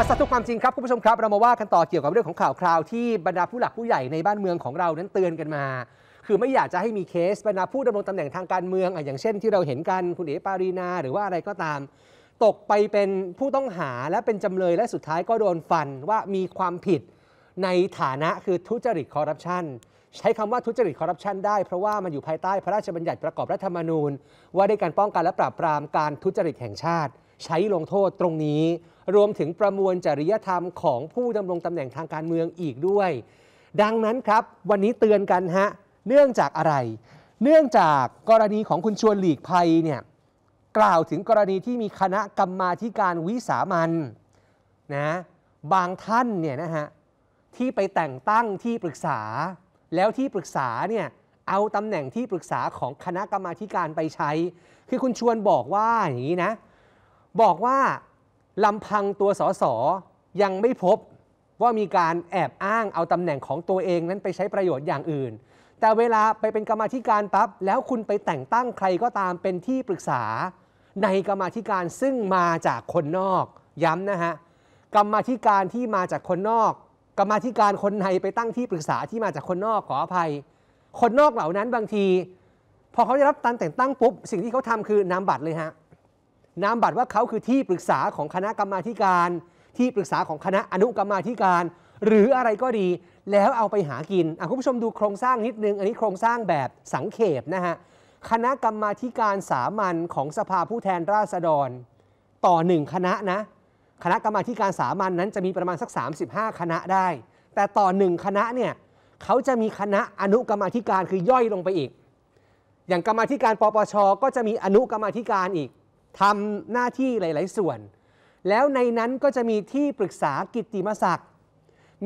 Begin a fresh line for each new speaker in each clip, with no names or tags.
จสัตว์ความจริงครับคุณผู้ชมครับเรามาว่ากันต่อเกี่ยวกับเรื่องของข่าวคราวที่บรรดาผู้หลักผู้ใหญ่ในบ้านเมืองของเรานั้นเตือนกันมา คือไม่อยากจะให้มีเคสบรรดาผู้ดำรงตำแหน่งทางการเมืองออย่างเช่นที่เราเห็นกันคุณเอ๋ปารีนาหรือว่าอะไรก็ตาม ตกไปเป็นผู้ต้องหาและเป็นจำเลยและสุดท้ายก็โดนฟันว่ามีความผิดในฐานะคือทุจริตคอร์รัปชันใช้คำว่าทุจริตคอร์รัปชันได้ เพราะว่ามันอยู่ภายใต้พระราชบัญญัติประกอบรัฐธรรมนูญ ว่าด้วยการป้องกันและปราบปรามการทุจริตแห่งชาติ ใช้ลงโทษตรงนี้รวมถึงประมวลจริยธรรมของผู้ดำรงตำแหน่งทางการเมืองอีกด้วย ดังนั้นครับวันนี้เตือนกันฮะ เนื่องจากอะไร เนื่องจากกรณีของคุณชวนหลีกภัยเนี่ยกล่าวถึงกรณีที่มีคณะกรรมาการวิสามันนะบางท่านเนี่ยนะฮะที่ไปแต่งตั้งที่ปรึกษา แล้วที่ปรึกษาเนี่ยเอาตำแหน่งที่ปรึกษาของคณะกรรมาการไปใช้ คือคุณชวนบอกว่าอย่างนี้นะบอกว่าลำพังตัวสสยังไม่พบว่ามีการแอบอ้างเอาตำแหน่งของตัวเองนั้นไปใช้ประโยชน์อย่างอื่น แต่เวลาไปเป็นกรรมธิการปั๊บแล้วคุณไปแต่งตั้งใครก็ตามเป็นที่ปรึกษา ในกรรมธิการซึ่งมาจากคนนอกย้ำนะฮะกรรมธิการที่มาจากคนนอก กรรมธิการคนในไปตั้งที่ปรึกษาที่มาจากคนนอกขออภัย คนนอกเหล่านั้นบางที พอเขาได้รับการแต่งตั้งปุ๊บสิ่งที่เขาทำคือนำบัตรเลยฮะนามบัตรว่าเขาคือที่ปรึกษาของคณะกรรมาการ ที่ปรึกษาของคณะอนุกรรมาการ หรืออะไรก็ดีแล้วเอาไปหากินคุณผู้ชมดูโครงสร้างนิดนึงอันนี้โครงสร้างแบบสังเขปนะฮะ คณะกรรมาการสามัญของสภาผู้แทนราษฎร ต่อหนึ่งคณะนะคณะกรรมาการสามัญนนั้นจะมีประมาณสัก 35 คณะได้ แต่ต่อหนึ่งคณะเนี่ยเขาจะมีคณะอนุกรรมาการคือย่อยลงไปอีก อย่างกรรมาการปปชก็จะมีอนุกรรมาการอีกทำหน้าที่หลาย ๆส่วน แล้วในนั้นก็จะมีที่ปรึกษากิตติมศักดิ์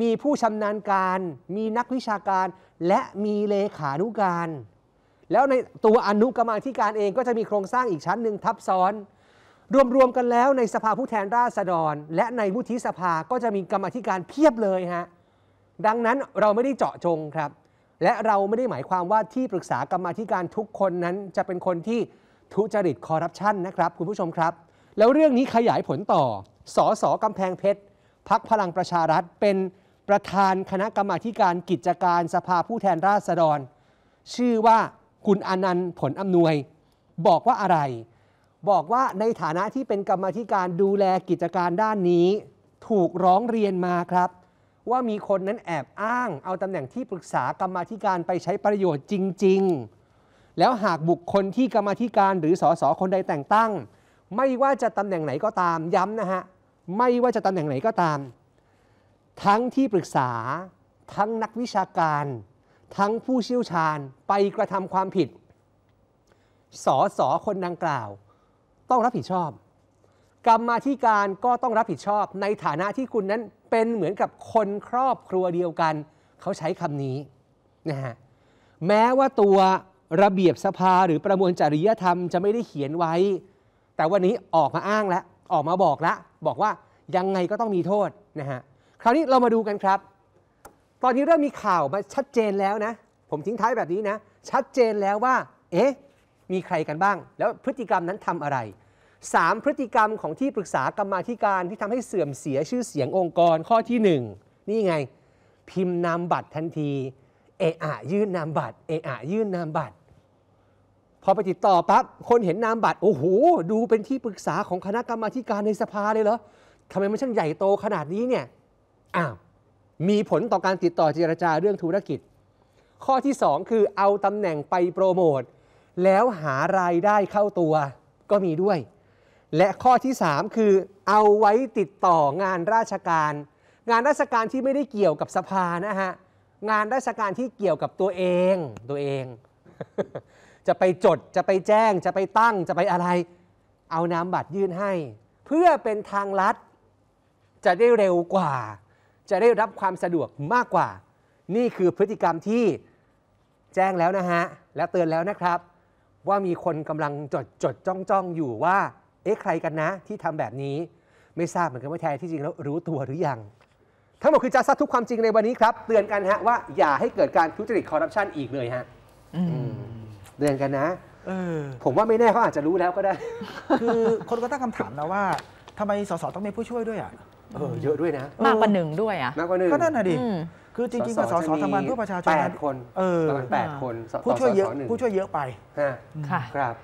มีผู้ชำนาญการ มีนักวิชาการ และมีเลขานุการ แล้วในตัวอนุกรรมาธิการเองก็จะมีโครงสร้างอีกชั้นหนึ่งทับซ้อน รวมๆกันแล้วในสภาผู้แทนราษฎร และในวุฒิสภาก็จะมีกรรมาธิการเพียบเลยฮะ ดังนั้นเราไม่ได้เจาะจงครับ และเราไม่ได้หมายความว่าที่ปรึกษากรรมาธิการทุกคนนั้นจะเป็นคนที่ทุจริตคอร์รัปชันนะครับ คุณผู้ชมครับ แล้วเรื่องนี้ขยายผลต่อสอสอกำแพงเพชรพักพลังประชารัฐ เป็นประธานคณะกรรมาการกิจการสภาผู้แทนราษฎร ชื่อว่า คุณอนันต์ผลอำนวย บอกว่าอะไร บอกว่าในฐานะที่เป็นกรรมาการดูแลกิจการด้านนี้ ถูกร้องเรียนมาครับ ว่ามีคนนั้นแอบอ้างเอาตำแหน่งที่ปรึกษากรรมาการไปใช้ประโยชน์จริง ๆแล้วหากบุคคลที่กรรมธิการหรือสสคนใดแต่งตั้ง ไม่ว่าจะตำแหน่งไหนก็ตามย้ำนะฮะไม่ว่าจะตำแหน่งไหนก็ตาม ทั้งที่ปรึกษาทั้งนักวิชาการ ทั้งผู้เชี่ยวชาญไปกระทำความผิดสอสอคนดังกล่าว ต้องรับผิดชอบกรรมธิการก็ต้องรับผิดชอบในฐานะที่คุณนั้นเป็นเหมือนกับคนครอบครัวเดียวกัน เขาใช้คำนี้นะฮะแม้ว่าตัวระเบียบสภาหรือประมวลจริยธรรมจะไม่ได้เขียนไว้ แต่วันนี้ออกมาอ้างแล้วออกมาบอกแล้วบอกว่ายังไงก็ต้องมีโทษนะฮะคราวนี้เรามาดูกันครับ ตอนนี้เริ่มมีข่าวมาชัดเจนแล้วนะผมทิ้งท้ายแบบนี้นะ ชัดเจนแล้วว่า เอ๊ะมีใครกันบ้าง แล้วพฤติกรรมนั้นทำอะไร3พฤติกรรมของที่ปรึกษากรรมาธิการที่ทำให้เสื่อมเสียชื่อเสียงองค์กรข้อที่ 1 นี่ไง พิมพ์นามบัตรทันทีเอะอะยื่นนามบัตรเอะอะยื่นนามบัตรพอไปติดต่อปั๊บ คนเห็นนามบัตรโอ้โหดูเป็นที่ปรึกษาของคณะกรรมาการในสภาเลยเหรอ ทำไมมันช่างใหญ่โตขนาดนี้เนี่ย อ้าว มีผลต่อการติดต่อเจรจาเรื่องธุรกิจ ข้อที่ 2 คือเอาตำแหน่งไปโปรโมต แล้วหารายได้เข้าตัวก็มีด้วย และข้อที่ 3 คือเอาไว้ติดต่องานราชการ งานราชการที่ไม่ได้เกี่ยวกับสภานะฮะ งานราชการที่เกี่ยวกับตัวเอง ตัวเองจะไปจด จะไปแจ้ง จะไปตั้ง จะไปอะไร เอาน้ำบัตรยื่นให้ เพื่อเป็นทางลัดจะได้เร็วกว่า จะได้รับความสะดวกมากกว่า นี่คือพฤติกรรมที่แจ้งแล้วนะฮะและเตือนแล้วนะครับ ว่ามีคนกำลังจดจดจ้องจ้องอยู่ว่า เอ๊ะใครกันนะ ที่ทำแบบนี้ไม่ทราบเหมือนกันว่าแท้ที่จริงแล้ว รู้ตัวหรือยังทั้งหมดคือจะซัดทุกความจริงในวันนี้ครับ เตือนกันฮะว่าอย่าให้เกิดการทุจริตคอร์รัปชันอีกเลยฮะเดือนกันนะ ผมว่าไม่แน่เขาอาจจะรู้แล้วก็ได้ คือคนก็ตั้งคำถามนะว่าทำไมสสต้องมีผู้ช่วยด้วยอ่ะเออเยอะด้วยนะ มากกว่าหนึ่งด้วยอ่ะมากกว่าหนึ่งก็นั่นน่ะดิคือ จริงๆสสทำงานเพื่อประชาชนแปดคน เออประมาณแปดคนผู้ช่วยเยอะผู้ช่วยเยอะไปค่ะครับ